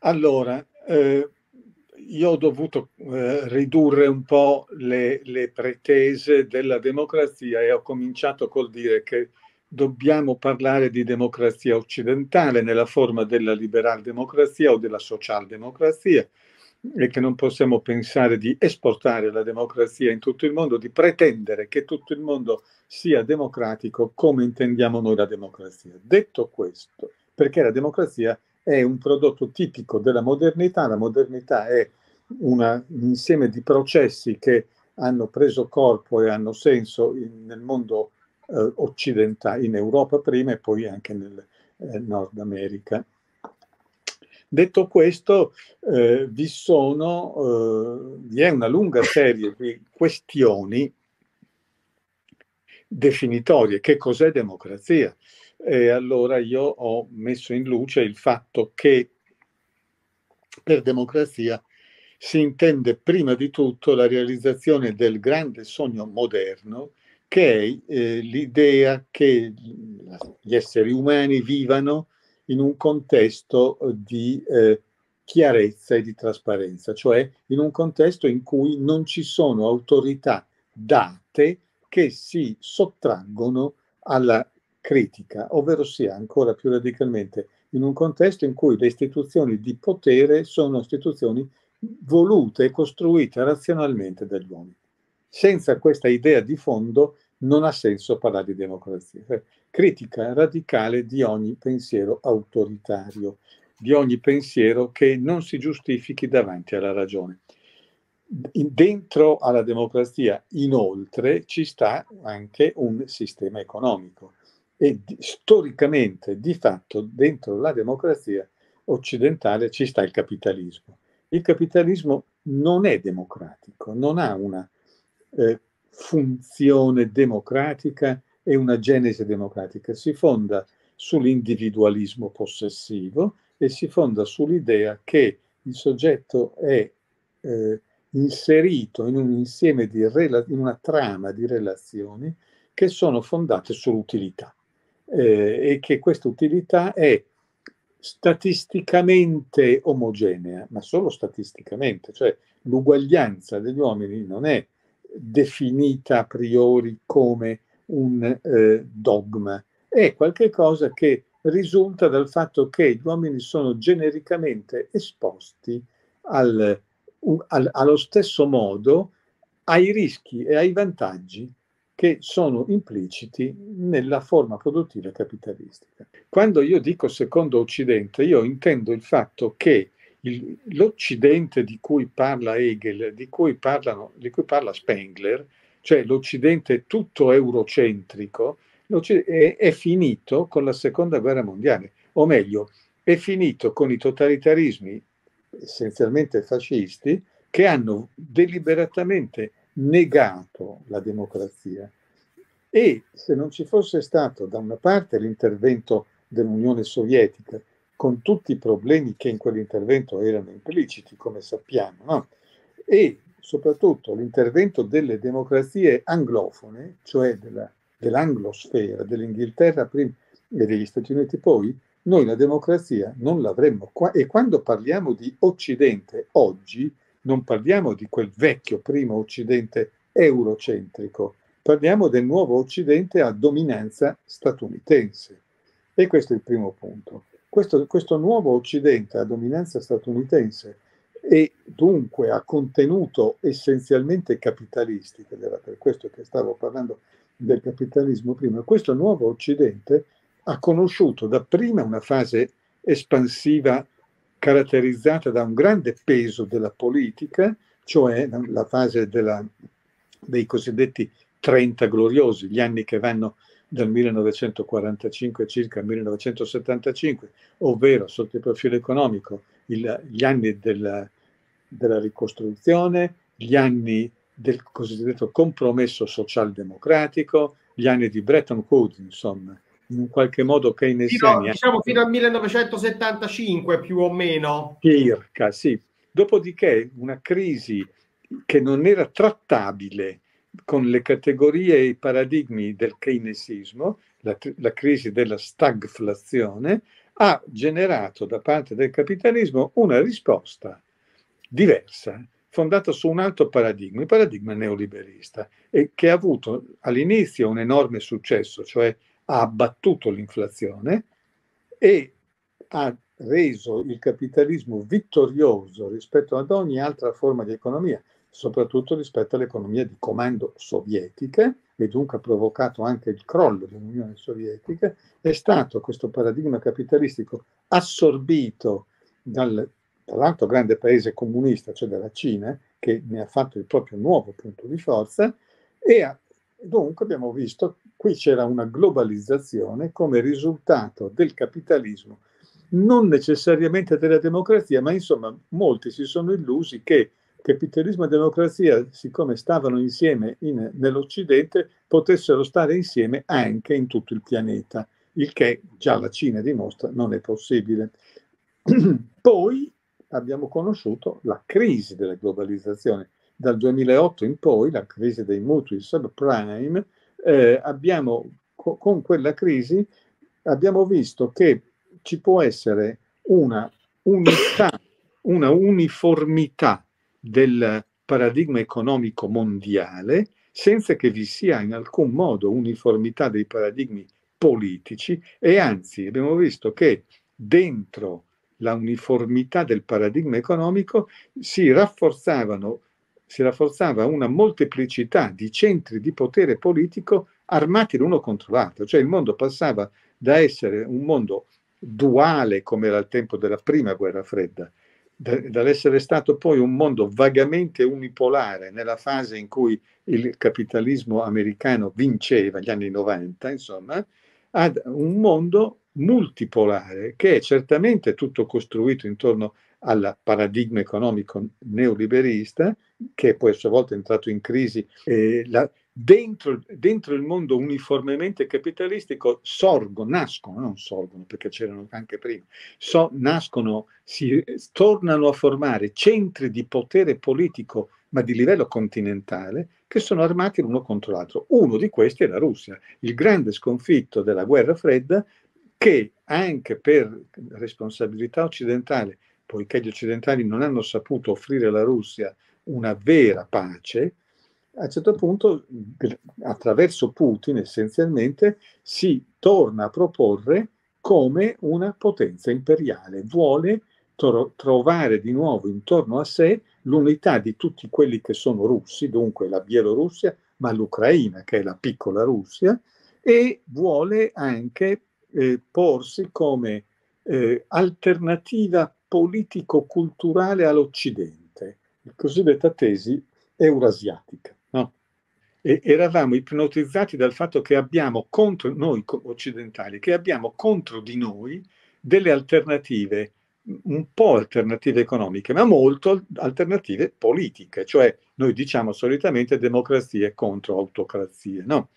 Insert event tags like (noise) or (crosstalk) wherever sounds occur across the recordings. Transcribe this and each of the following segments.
Allora, eh, io ho dovuto eh, ridurre un po' le, le, pretese della democrazia e ho cominciato col dire che dobbiamo parlare di democrazia occidentale nella forma della liberal democrazia o della socialdemocrazia e che non possiamo pensare di esportare la democrazia in tutto il mondo, di pretendere che tutto il mondo sia democratico come intendiamo noi la democrazia. Detto questo, perché la democrazia è un prodotto tipico della modernità, la modernità è una, un insieme di processi che hanno preso corpo e hanno senso in, nel mondo eh, occidentale, in Europa prima e poi anche nel eh, Nord America. Detto questo, eh, vi, sono, eh, vi è una lunga serie di questioni definitorie. Che cos'è democrazia? E allora io ho messo in luce il fatto che per democrazia si intende prima di tutto la realizzazione del grande sogno moderno che è eh, l'idea che gli esseri umani vivano in un contesto di eh, chiarezza e di trasparenza, cioè in un contesto in cui non ci sono autorità date che si sottraggono alla critica, ovvero sia ancora più radicalmente in un contesto in cui le istituzioni di potere sono istituzioni volute e costruite razionalmente dagli uomini. Senza questa idea di fondo non ha senso parlare di democrazia. Cioè, critica radicale di ogni pensiero autoritario, di ogni pensiero che non si giustifichi davanti alla ragione. Dentro alla democrazia, inoltre, ci sta anche un sistema economico e storicamente, di fatto, dentro la democrazia occidentale ci sta il capitalismo. Il capitalismo non è democratico, non ha una eh, funzione democratica e una genesi democratica, si fonda sull'individualismo possessivo e si fonda sull'idea che il soggetto è eh, inserito in un insieme di rela- in una trama di relazioni che sono fondate sull'utilità eh, e che questa utilità è statisticamente omogenea, ma solo statisticamente, cioè l'uguaglianza degli uomini non è definita a priori come un eh, dogma, è qualcosa che risulta dal fatto che gli uomini sono genericamente esposti al, al, allo stesso modo ai rischi e ai vantaggi che sono impliciti nella forma produttiva capitalistica. Quando io dico secondo Occidente, io intendo il fatto che il, l'Occidente di cui parla Hegel, di cui, parlano, di cui parla Spengler, cioè l'Occidente tutto eurocentrico, è, è finito con la Seconda Guerra Mondiale, o meglio, è finito con i totalitarismi essenzialmente fascisti che hanno deliberatamente negato la democrazia e se non ci fosse stato da una parte l'intervento dell'Unione Sovietica con tutti i problemi che in quell'intervento erano impliciti, come sappiamo, no? e soprattutto l'intervento delle democrazie anglofone, cioè della, dell'anglosfera, dell'Inghilterra prima e degli Stati Uniti poi, noi la democrazia non l'avremmo qua. E quando parliamo di Occidente oggi, non parliamo di quel vecchio primo Occidente eurocentrico, parliamo del nuovo Occidente a dominanza statunitense. E questo è il primo punto. Questo, questo nuovo Occidente a dominanza statunitense e dunque a contenuto essenzialmente capitalistico, ed era per questo che stavo parlando del capitalismo prima, questo nuovo Occidente ha conosciuto dapprima una fase espansiva caratterizzata da un grande peso della politica, cioè la fase della, dei cosiddetti 30 gloriosi, gli anni che vanno dal 1945 circa al 1975, ovvero sotto il profilo economico il, gli anni della, della ricostruzione, gli anni del cosiddetto compromesso socialdemocratico, gli anni di Bretton Woods, insomma, in qualche modo keynesiana. Fino, diciamo fino al 1975 più o meno. Circa, sì. Dopodiché una crisi che non era trattabile con le categorie e i paradigmi del keynesismo, la, la crisi della stagflazione, ha generato da parte del capitalismo una risposta diversa, fondata su un altro paradigma, il paradigma neoliberista, e che ha avuto all'inizio un enorme successo, cioè ha abbattuto l'inflazione e ha reso il capitalismo vittorioso rispetto ad ogni altra forma di economia, soprattutto rispetto all'economia di comando sovietica e dunque ha provocato anche il crollo dell'Unione Sovietica, è stato questo paradigma capitalistico assorbito dal tra grande paese comunista, cioè dalla Cina, che ne ha fatto il proprio nuovo punto di forza, e ha Dunque abbiamo visto, qui c'era una globalizzazione come risultato del capitalismo, non necessariamente della democrazia, ma insomma molti si sono illusi che capitalismo e democrazia, siccome stavano insieme in, nell'Occidente, potessero stare insieme anche in tutto il pianeta, il che già la Cina dimostra non è possibile. (clears throat) Poi abbiamo conosciuto la crisi della globalizzazione, dal 2008 in poi, la crisi dei mutui subprime, eh, abbiamo, co- con quella crisi abbiamo visto che ci può essere una unità, una uniformità del paradigma economico mondiale senza che vi sia in alcun modo uniformità dei paradigmi politici e anzi abbiamo visto che dentro la uniformità del paradigma economico si rafforzavano si rafforzava una molteplicità di centri di potere politico armati l'uno contro l'altro, cioè il mondo passava da essere un mondo duale come era al tempo della prima guerra fredda, da, dall'essere stato poi un mondo vagamente unipolare nella fase in cui il capitalismo americano vinceva, gli anni 90, insomma, ad un mondo multipolare che è certamente tutto costruito intorno a al paradigma economico neoliberista, che poi a sua volta è entrato in crisi. Eh, la, dentro, dentro, il mondo uniformemente capitalistico sorgono, nascono, non sorgono perché c'erano anche prima, so, nascono, si tornano a formare centri di potere politico ma di livello continentale, che sono armati l'uno contro l'altro. Uno di questi è la Russia, il grande sconfitto della guerra fredda che anche per responsabilità occidentale poiché gli occidentali non hanno saputo offrire alla Russia una vera pace, a un certo punto, attraverso Putin essenzialmente, si torna a proporre come una potenza imperiale. Vuole tro- trovare di nuovo intorno a sé l'unità di tutti quelli che sono russi, dunque la Bielorussia, ma l'Ucraina, che è la piccola Russia, e vuole anche eh, porsi come eh, alternativa politico-culturale all'Occidente, la cosiddetta tesi eurasiatica. No? eravamo ipnotizzati dal fatto che abbiamo contro noi occidentali, che abbiamo contro di noi delle alternative, un po' alternative economiche, ma molto alternative politiche, cioè noi diciamo solitamente democrazie contro autocrazie, no?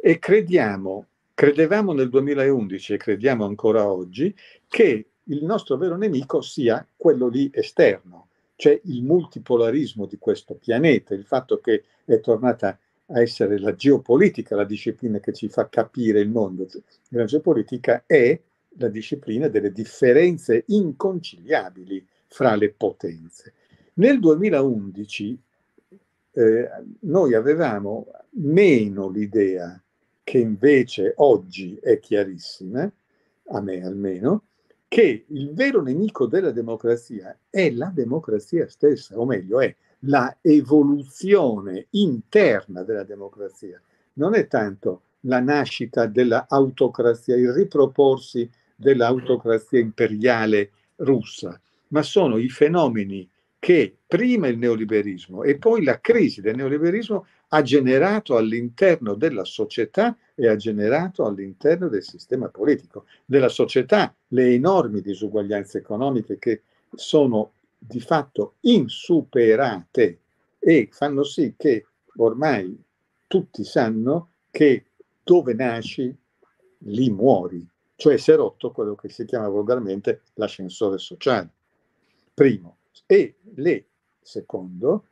E crediamo, credevamo nel 2011 e crediamo ancora oggi, che il nostro vero nemico sia quello lì esterno, cioè il multipolarismo di questo pianeta, il fatto che è tornata a essere la geopolitica la disciplina che ci fa capire il mondo. Cioè, la geopolitica è la disciplina delle differenze inconciliabili fra le potenze. Nel 2011 eh, noi avevamo meno l'idea che invece oggi è chiarissima, a me almeno, che il vero nemico della democrazia è la democrazia stessa, o meglio, è la evoluzione interna della democrazia. Non è tanto la nascita dell'autocrazia, il riproporsi dell'autocrazia imperiale russa, ma sono i fenomeni che prima il neoliberismo e poi la crisi del neoliberismo ha generato all'interno della società e ha generato all'interno del sistema politico, della società, le enormi disuguaglianze economiche che sono di fatto insuperate e fanno sì che ormai tutti sanno che dove nasci lì muori, cioè si è rotto quello che si chiama volgarmente l'ascensore sociale. Primo e le, secondo,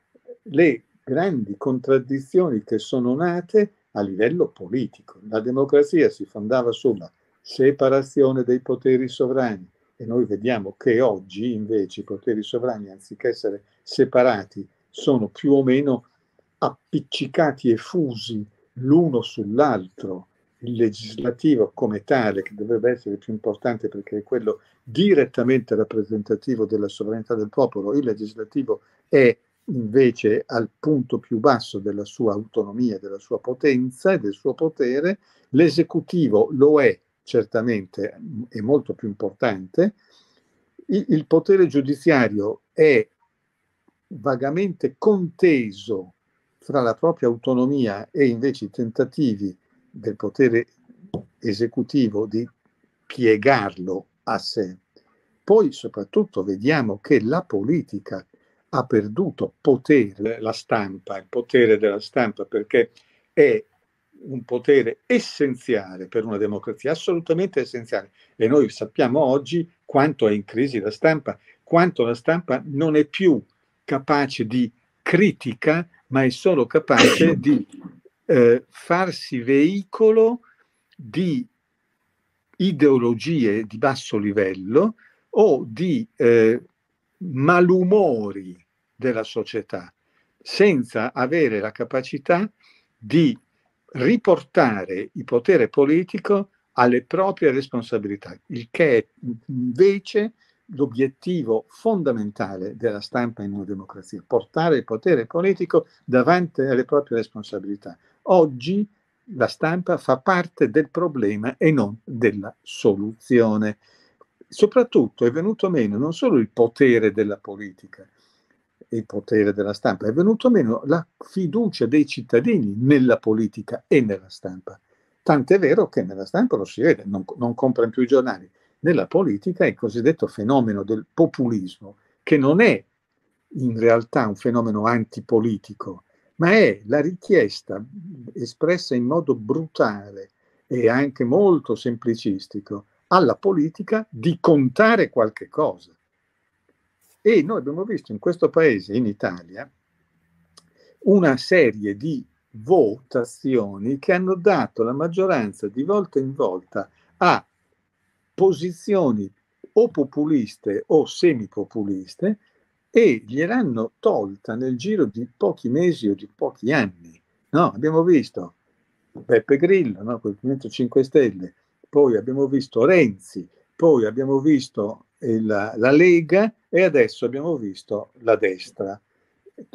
le grandi contraddizioni che sono nate a livello politico. La democrazia si fondava sulla separazione dei poteri sovrani e noi vediamo che oggi invece i poteri sovrani, anziché essere separati, sono più o meno appiccicati e fusi l'uno sull'altro il legislativo come tale, che dovrebbe essere il più importante perché è quello direttamente rappresentativo della sovranità del popolo, il legislativo è invece al punto più basso della sua autonomia, della sua potenza e del suo potere, l'esecutivo lo è certamente, è molto più importante, il, il potere giudiziario è vagamente conteso fra la propria autonomia e invece i tentativi del potere esecutivo di piegarlo a sé. Poi soprattutto vediamo che la politica ha perduto potere, la stampa, il potere della stampa, perché è un potere essenziale per una democrazia, assolutamente essenziale. E noi sappiamo oggi quanto è in crisi la stampa, quanto la stampa non è più capace di critica, ma è solo capace di eh, farsi veicolo di ideologie di basso livello o di eh, malumori della società, senza avere la capacità di riportare il potere politico alle proprie responsabilità, il che è invece l'obiettivo fondamentale della stampa in una democrazia, portare il potere politico davanti alle proprie responsabilità, Oggi la stampa fa parte del problema e non della soluzione. Soprattutto è venuto meno non solo il potere della politica, il potere della stampa, è venuto meno la fiducia dei cittadini nella politica e nella stampa. Tant'è vero che nella stampa lo si vede, non, non comprano più i giornali. Nella politica è il cosiddetto fenomeno del populismo, che non è in realtà un fenomeno antipolitico, ma è la richiesta espressa in modo brutale e anche molto semplicistico alla politica di contare qualche cosa. E noi abbiamo visto in questo paese, in Italia, una serie di votazioni che hanno dato la maggioranza di volta in volta a posizioni o populiste o semipopuliste e gliel'hanno tolta nel giro di pochi mesi o di pochi anni. No, abbiamo visto Beppe Grillo, no? col Movimento 5 Stelle, poi abbiamo visto Renzi, poi abbiamo visto il, eh, la Lega e adesso abbiamo visto la destra.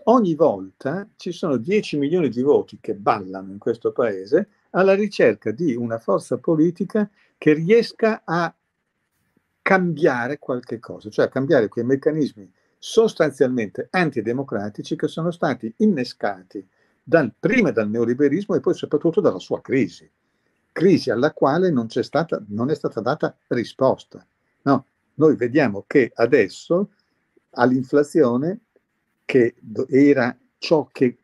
Ogni volta ci sono 10 milioni di voti che ballano in questo paese alla ricerca di una forza politica che riesca a cambiare qualche cosa, cioè a cambiare quei meccanismi sostanzialmente antidemocratici che sono stati innescati dal, prima dal neoliberismo e poi soprattutto dalla sua crisi, crisi alla quale non, stata, non è stata data risposta. No, noi vediamo che adesso all'inflazione, che era ciò che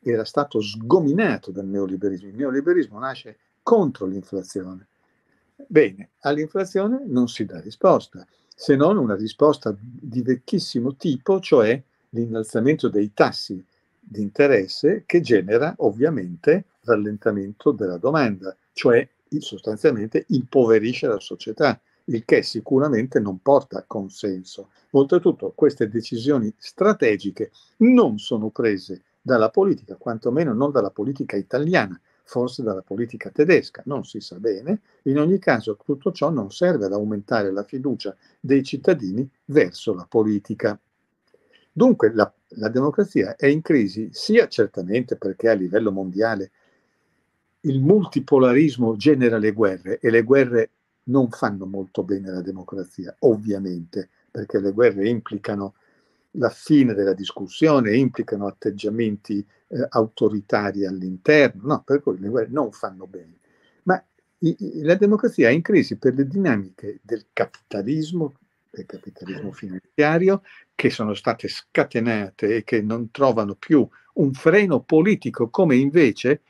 era stato sgominato dal neoliberismo, il neoliberismo nasce contro l'inflazione. Bene, all'inflazione non si dà risposta se non una risposta di vecchissimo tipo, cioè l'innalzamento dei tassi di interesse che genera ovviamente rallentamento della domanda, cioè sostanzialmente impoverisce la società, il che sicuramente non porta a consenso. Oltretutto queste decisioni strategiche non sono prese dalla politica, quantomeno non dalla politica italiana, forse dalla politica tedesca, non si sa bene. In ogni caso tutto ciò non serve ad aumentare la fiducia dei cittadini verso la politica. Dunque la, la democrazia è in crisi sia certamente perché a livello mondiale il multipolarismo genera le guerre e le guerre non fanno molto bene alla democrazia, ovviamente, perché le guerre implicano la fine della discussione implicano atteggiamenti eh, autoritari all'interno, no, per cui le guerre non fanno bene. Ma i, la democrazia è in crisi per le dinamiche del capitalismo, del capitalismo finanziario, che sono state scatenate e che non trovano più un freno politico, come invece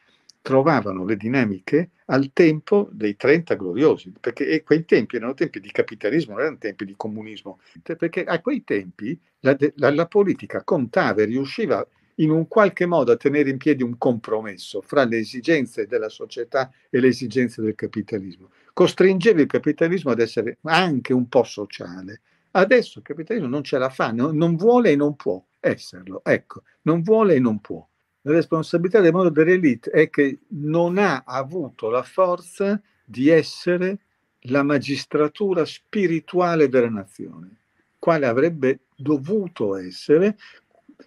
trovavano le dinamiche al tempo dei 30 gloriosi, perché quei tempi erano tempi di capitalismo, non erano tempi di comunismo, perché a quei tempi la, la, la politica contava e riusciva in un qualche modo a tenere in piedi un compromesso fra le esigenze della società e le esigenze del capitalismo. Costringeva il capitalismo ad essere anche un po' sociale. Adesso il capitalismo non ce la fa, non, non vuole e non può esserlo. Ecco, non vuole e non può la responsabilità del mondo dell'elite è che non ha avuto la forza di essere la magistratura spirituale della nazione, quale avrebbe dovuto essere,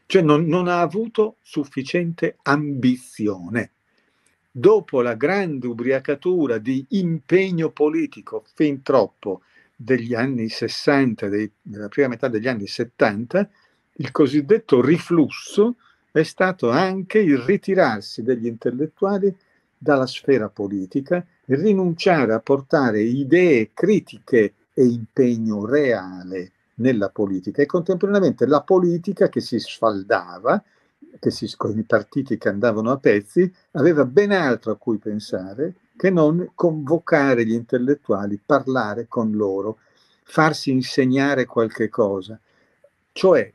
cioè non, non ha avuto sufficiente ambizione. Dopo la grande ubriacatura di impegno politico fin troppo degli anni 60, dei, della prima metà degli anni 70, il cosiddetto riflusso è stato anche il ritirarsi degli intellettuali dalla sfera politica, rinunciare a portare idee critiche e impegno reale nella politica e contemporaneamente la politica che si sfaldava, che si, con i partiti che andavano a pezzi, aveva ben altro a cui pensare che non convocare gli intellettuali, parlare con loro, farsi insegnare qualche cosa. Cioè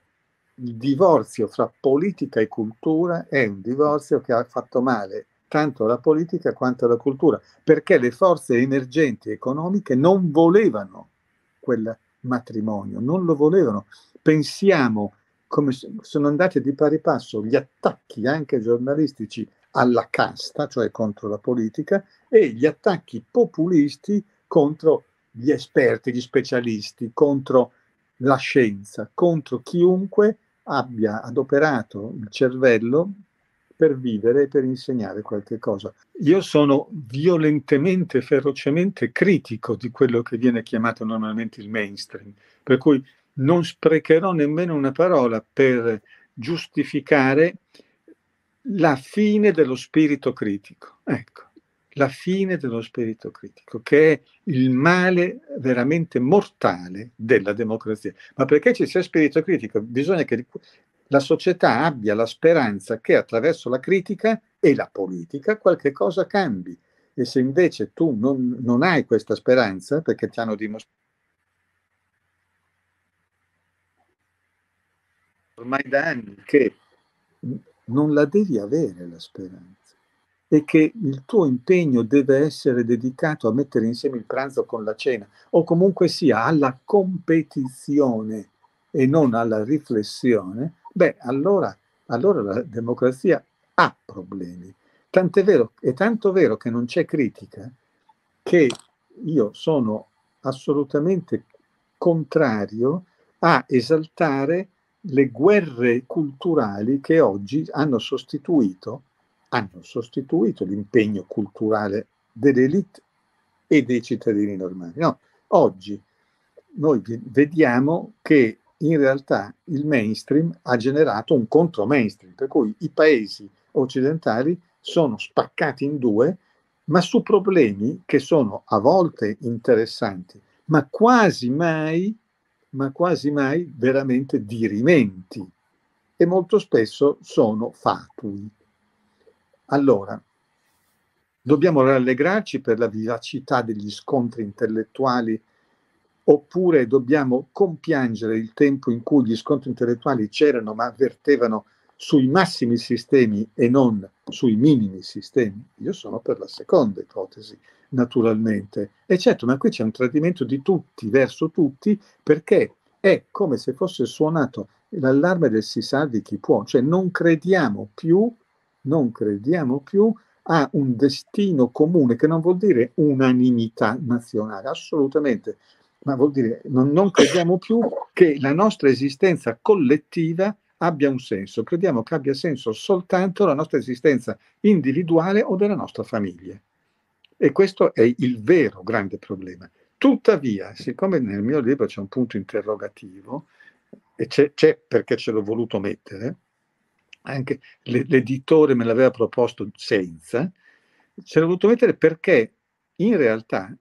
il divorzio fra politica e cultura è un divorzio che ha fatto male tanto alla politica quanto alla cultura, perché le forze emergenti economiche non volevano quel matrimonio, non lo volevano. Pensiamo come sono andati di pari passo gli attacchi anche giornalistici alla casta, cioè contro la politica, e gli attacchi populisti contro gli esperti, gli specialisti, contro la scienza, contro chiunque abbia adoperato il cervello per vivere e per insegnare qualche cosa. Io sono violentemente, ferocemente critico di quello che viene chiamato normalmente il mainstream, per cui non sprecherò nemmeno una parola per giustificare la fine dello spirito critico. Ecco la fine dello spirito critico, che è il male veramente mortale della democrazia. Ma perché ci sia spirito critico bisogna che la società abbia la speranza che attraverso la critica e la politica qualche cosa cambi. E se invece tu non, non hai questa speranza, perché ti hanno dimostrato ormai da anni che non la devi avere la speranza è che il tuo impegno deve essere dedicato a mettere insieme il pranzo con la cena o comunque sia alla competizione e non alla riflessione, beh, allora, allora la democrazia ha problemi. Tant'è vero, è tanto vero che non c'è critica che io sono assolutamente contrario a esaltare le guerre culturali che oggi hanno sostituito hanno sostituito l'impegno culturale dell'elite e dei cittadini normali. No, oggi noi vediamo che in realtà il mainstream ha generato un contro mainstream, per cui i paesi occidentali sono spaccati in due, ma su problemi che sono a volte interessanti, ma quasi mai, ma quasi mai veramente dirimenti e molto spesso sono fatui. Allora, dobbiamo rallegrarci per la vivacità degli scontri intellettuali oppure dobbiamo compiangere il tempo in cui gli scontri intellettuali c'erano ma avvertevano sui massimi sistemi e non sui minimi sistemi? Io sono per la seconda ipotesi, naturalmente. E certo, ma qui c'è un tradimento di tutti verso tutti perché è come se fosse suonato l'allarme del si salvi chi può, cioè non crediamo più non crediamo più, ha un destino comune, che non vuol dire unanimità nazionale, assolutamente, ma vuol dire non, non crediamo più che la nostra esistenza collettiva abbia un senso, crediamo che abbia senso soltanto la nostra esistenza individuale o della nostra famiglia. E questo è il vero grande problema. Tuttavia, siccome nel mio libro c'è un punto interrogativo, e c'è, c'è perché ce l'ho voluto mettere, anche l'editore me l'aveva proposto senza, ce l'ho voluto mettere perché in realtà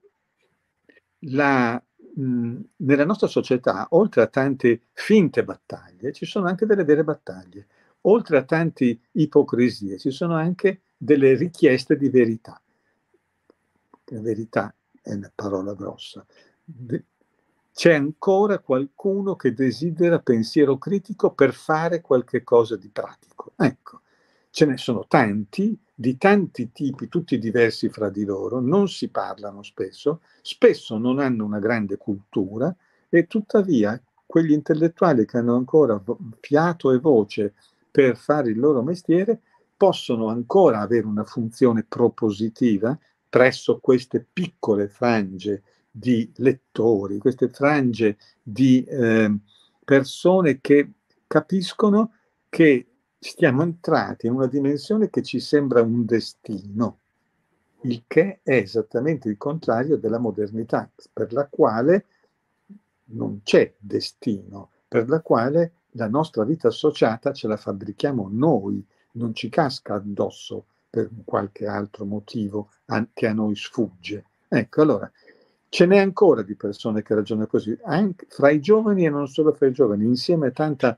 la, mh, nella nostra società, oltre a tante finte battaglie, ci sono anche delle vere battaglie, oltre a tante ipocrisie, ci sono anche delle richieste di verità. La verità è una parola grossa. C'è ancora qualcuno che desidera pensiero critico per fare qualche cosa di pratico. Ecco, ce ne sono tanti, di tanti tipi, tutti diversi fra di loro, non si parlano spesso, spesso non hanno una grande cultura e tuttavia quegli intellettuali che hanno ancora fiato e voce per fare il loro mestiere possono ancora avere una funzione propositiva presso queste piccole frange di lettori, queste frange di eh, persone che capiscono che stiamo entrati in una dimensione che ci sembra un destino, il che è esattamente il contrario della modernità, per la quale non c'è destino, per la quale la nostra vita associata ce la fabbrichiamo noi, non ci casca addosso per qualche altro motivo che a noi sfugge. Ecco, allora, Ce n'è ancora di persone che ragionano così, anche fra i giovani e non solo fra i giovani, insieme a, tanta,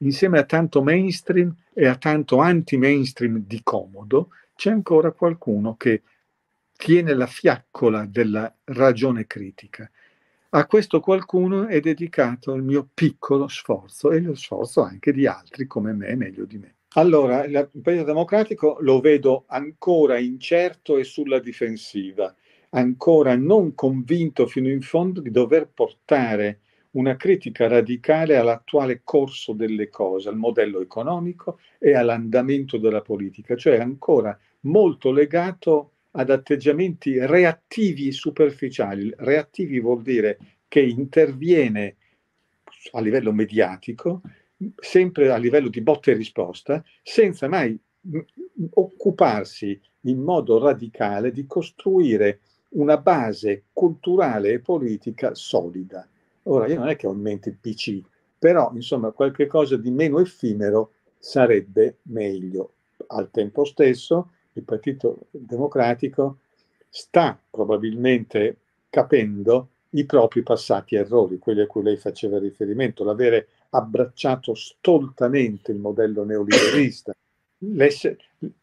insieme a tanto mainstream e a tanto anti-mainstream di comodo, c'è ancora qualcuno che tiene la fiaccola della ragione critica. A questo qualcuno è dedicato il mio piccolo sforzo e lo sforzo anche di altri come me, meglio di me. Allora, il Partito Democratico lo vedo ancora incerto e sulla difensiva ancora non convinto fino in fondo di dover portare una critica radicale all'attuale corso delle cose, al modello economico e all'andamento della politica, cioè ancora molto legato ad atteggiamenti reattivi superficiali. Reattivi vuol dire che interviene a livello mediatico, sempre a livello di botta e risposta, senza mai occuparsi in modo radicale di costruire una base culturale e politica solida. Ora, io non è che ho in mente il PC, però insomma qualche cosa di meno effimero sarebbe meglio. Al tempo stesso il Partito Democratico sta probabilmente capendo i propri passati errori, quelli a cui lei faceva riferimento, l'avere abbracciato stoltamente il modello neoliberista, l'ess-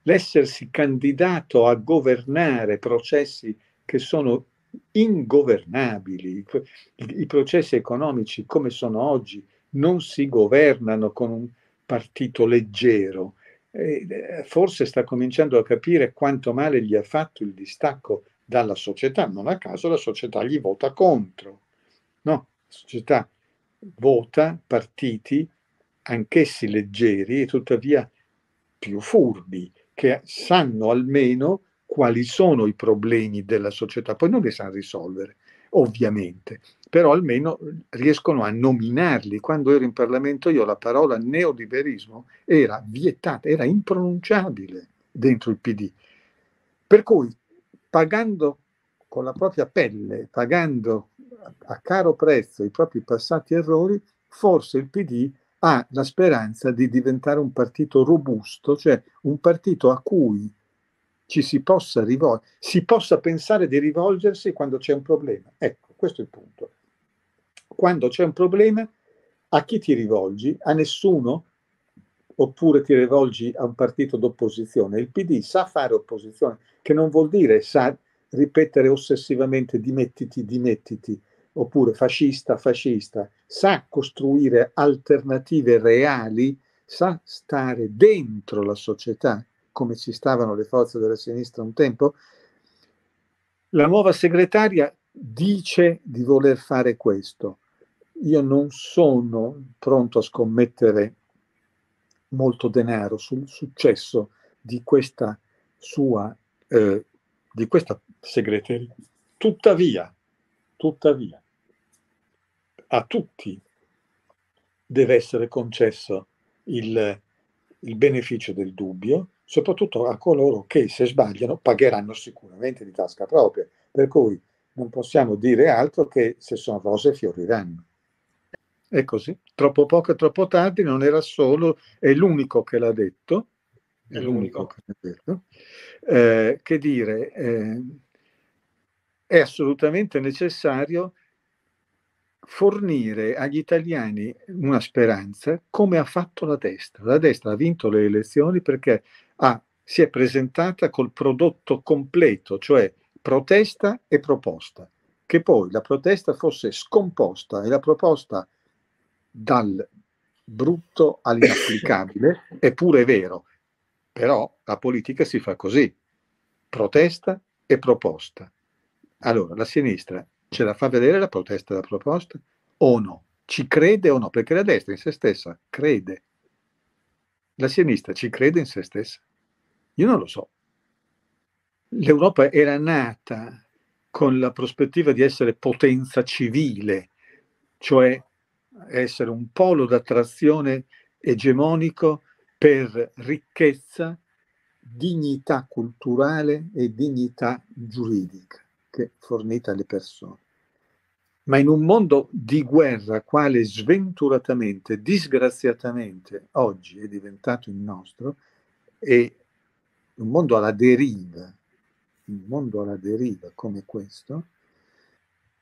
l'essersi candidato a governare processi che sono ingovernabili. I processi economici come sono oggi non si governano con un partito leggero. Eh, forse sta cominciando a capire quanto male gli ha fatto il distacco dalla società. Non a caso la società gli vota contro. No, la società vota partiti anch'essi leggeri e tuttavia più furbi, che sanno almeno quali sono i problemi della società, poi non li sanno risolvere, ovviamente, però almeno riescono a nominarli. Quando ero in Parlamento io la parola neoliberismo era vietata, era impronunciabile dentro il PD. Per cui pagando con la propria pelle, pagando a caro prezzo i propri passati errori, forse il PD ha la speranza di diventare un partito robusto, cioè un partito a cui ci si possa rivolgere, si possa pensare di rivolgersi quando c'è un problema. Ecco, questo è il punto. Quando c'è un problema, a chi ti rivolgi? A nessuno? Oppure ti rivolgi a un partito d'opposizione? Il PD sa fare opposizione, che non vuol dire sa ripetere ossessivamente dimettiti, dimettiti, oppure fascista, fascista, sa costruire alternative reali, sa stare dentro la società come ci stavano le forze della sinistra un tempo, la nuova segretaria dice di voler fare questo. Io non sono pronto a scommettere molto denaro sul successo di questa sua, eh, di questa segreteria. Tuttavia, tuttavia, a tutti deve essere concesso il, il beneficio del dubbio soprattutto a coloro che se sbagliano pagheranno sicuramente di tasca propria, per cui non possiamo dire altro che se sono rose fioriranno. È così, troppo poco e troppo tardi non era solo, è l'unico che l'ha detto, è l'unico che l'ha detto, eh, che dire, eh, è assolutamente necessario fornire agli italiani una speranza come ha fatto la destra. La destra ha vinto le elezioni perché ah, si è presentata col prodotto completo, cioè protesta e proposta, che poi la protesta fosse scomposta e la proposta dal brutto all'inapplicabile, (laughs) è pure vero, però la politica si fa così, protesta e proposta. Allora, la sinistra ce la fa vedere la protesta e la proposta o no? Ci crede o no? Perché la destra in se stessa crede. La sinistra ci crede in se stessa. Io non lo so. L'Europa era nata con la prospettiva di essere potenza civile, cioè essere un polo d'attrazione egemonico per ricchezza, dignità culturale e dignità giuridica che fornita alle persone. Ma in un mondo di guerra, quale sventuratamente, disgraziatamente oggi è diventato il nostro, e un mondo alla deriva, un mondo alla deriva come questo,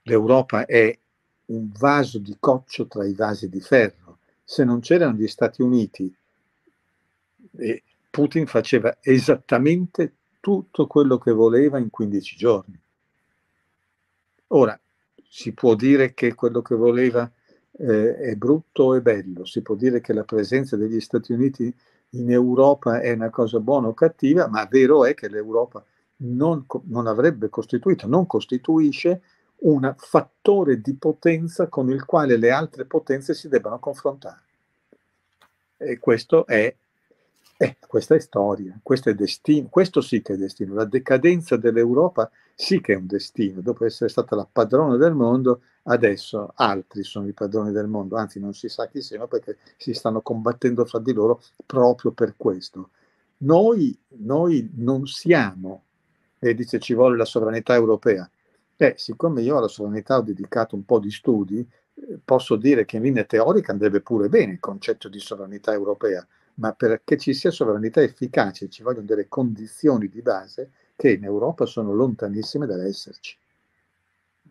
l'Europa è un vaso di coccio tra i vasi di ferro. Se non c'erano gli Stati Uniti, eh, Putin faceva esattamente tutto quello che voleva in 15 giorni. Ora, si può dire che quello che voleva eh, è brutto o è bello, si può dire che la presenza degli Stati Uniti in Europa è una cosa buona o cattiva, ma vero è che l'Europa non, non avrebbe costituito, non costituisce un fattore di potenza con il quale le altre potenze si debbano confrontare. E questo è, eh, questa è storia, questo è destino, questo sì che è destino. La decadenza dell'Europa sì che è un destino, dopo essere stata la padrona del mondo, adesso altri sono i padroni del mondo, anzi non si sa chi siano perché si stanno combattendo fra di loro proprio per questo. Noi, noi non siamo, e dice ci vuole la sovranità europea. Beh, siccome io alla sovranità ho dedicato un po' di studi, eh, posso dire che in linea teorica andrebbe pure bene il concetto di sovranità europea, ma perché ci sia sovranità efficace ci vogliono delle condizioni di base che in Europa sono lontanissime dall'esserci,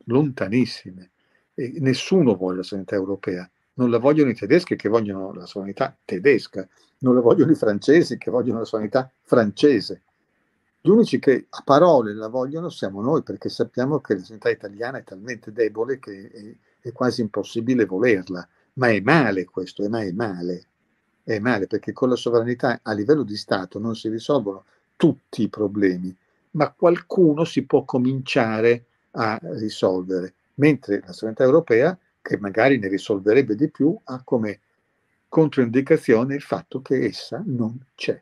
lontanissime. E nessuno vuole la sanità europea, non la vogliono i tedeschi che vogliono la sanità tedesca, non la vogliono i francesi che vogliono la sanità francese. Gli unici che a parole la vogliono siamo noi, perché sappiamo che la sanità italiana è talmente debole che è, è quasi impossibile volerla. Ma è male questo, è, ma male. È male perché con la sovranità a livello di Stato non si risolvono tutti i problemi, ma qualcuno si può cominciare a risolvere, mentre la sovranità europea, che magari ne risolverebbe di più, ha come controindicazione il fatto che essa non c'è.